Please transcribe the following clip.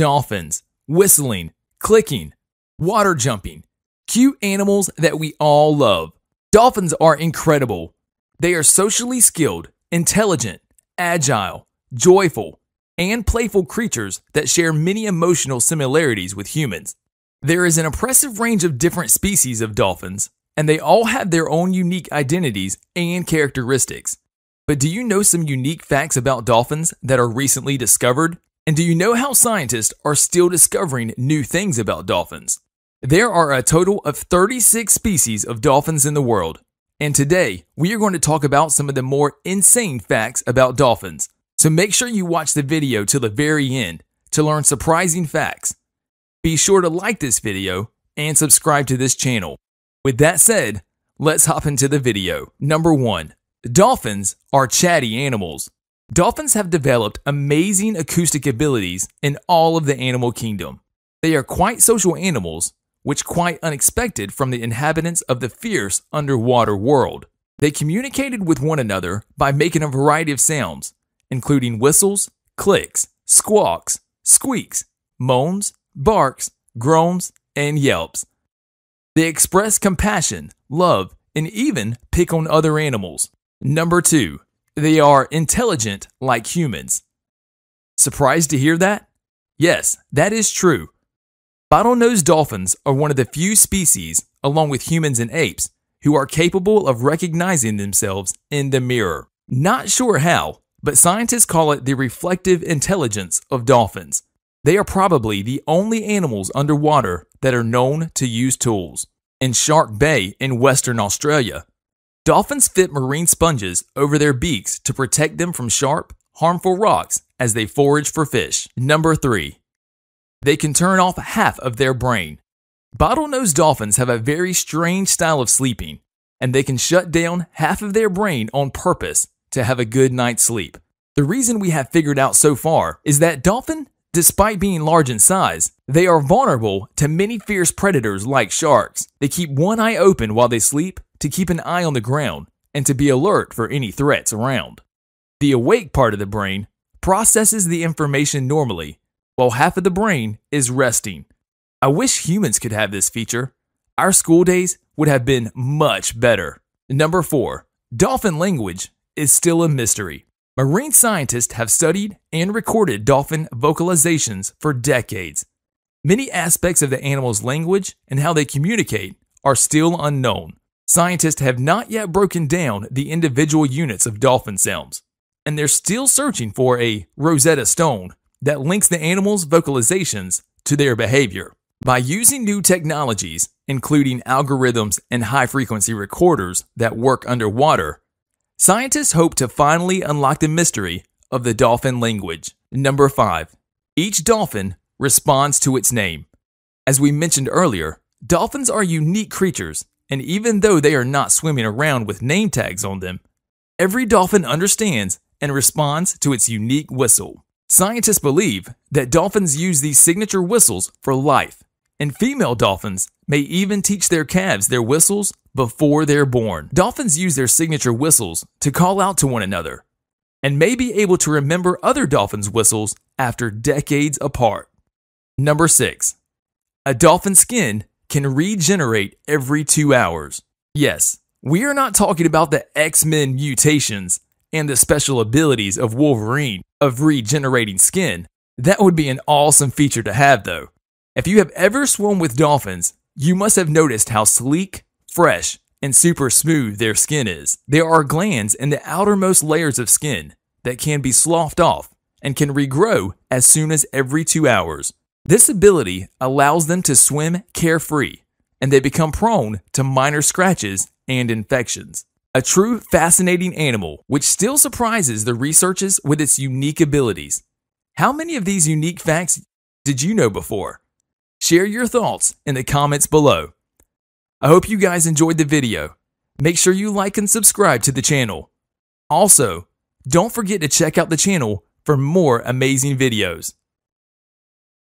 dolphins, whistling, clicking, water jumping, cute animals that we all love. Dolphins are incredible. They are socially skilled, intelligent, agile, joyful, and playful creatures that share many emotional similarities with humans. There is an impressive range of different species of dolphins, and they all have their own unique identities and characteristics. But do you know some unique facts about dolphins that are recently discovered? And do you know how scientists are still discovering new things about dolphins? There are a total of 36 species of dolphins in the world. And today, we are going to talk about some of the more insane facts about dolphins. So make sure you watch the video till the very end to learn surprising facts. Be sure to like this video and subscribe to this channel. With that said, let's hop into the video. Number 1. Dolphins are chatty animals. Dolphins have developed amazing acoustic abilities in all of the animal kingdom. They are quite social animals, which quite unexpected from the inhabitants of the fierce underwater world. They communicated with one another by making a variety of sounds, including whistles, clicks, squawks, squeaks, moans, barks, groans, and yelps. They express compassion, love, and even pick on other animals. Number 2. They are intelligent like humans. Surprised to hear that? Yes, that is true. Bottlenose dolphins are one of the few species, along with humans and apes, who are capable of recognizing themselves in the mirror. Not sure how, but scientists call it the reflective intelligence of dolphins. They are probably the only animals underwater that are known to use tools. In Shark Bay in Western Australia, Dolphins fit marine sponges over their beaks to protect them from sharp, harmful rocks as they forage for fish. Number 3. They can turn off half of their brain. Bottlenose dolphins have a very strange style of sleeping, and they can shut down half of their brain on purpose to have a good night's sleep. The reason we have figured out so far is that dolphin, despite being large in size, they are vulnerable to many fierce predators like sharks. They keep one eye open while they sleep to keep an eye on the ground and to be alert for any threats around. The awake part of the brain processes the information normally, while half of the brain is resting. I wish humans could have this feature. Our school days would have been much better. Number 4. Dolphin language is still a mystery. Marine scientists have studied and recorded dolphin vocalizations for decades. Many aspects of the animal's language and how they communicate are still unknown. Scientists have not yet broken down the individual units of dolphin sounds, and they're still searching for a Rosetta Stone that links the animals' vocalizations to their behavior. By using new technologies, including algorithms and high frequency recorders that work underwater, scientists hope to finally unlock the mystery of the dolphin language. Number 5. Each dolphin responds to its name. As we mentioned earlier, dolphins are unique creatures and even though they are not swimming around with name tags on them, every dolphin understands and responds to its unique whistle. Scientists believe that dolphins use these signature whistles for life, and female dolphins may even teach their calves their whistles before they're born. Dolphins use their signature whistles to call out to one another and may be able to remember other dolphins' whistles after decades apart. Number 6. A dolphin skin can regenerate every two hours. Yes, we are not talking about the X Men mutations and the special abilities of Wolverine of regenerating skin. That would be an awesome feature to have, though. If you have ever swum with dolphins, you must have noticed how sleek, fresh, and super smooth their skin is. There are glands in the outermost layers of skin that can be sloughed off and can regrow as soon as every two hours. This ability allows them to swim carefree, and they become prone to minor scratches and infections. A true fascinating animal, which still surprises the researchers with its unique abilities. How many of these unique facts did you know before? Share your thoughts in the comments below. I hope you guys enjoyed the video. Make sure you like and subscribe to the channel. Also, don't forget to check out the channel for more amazing videos.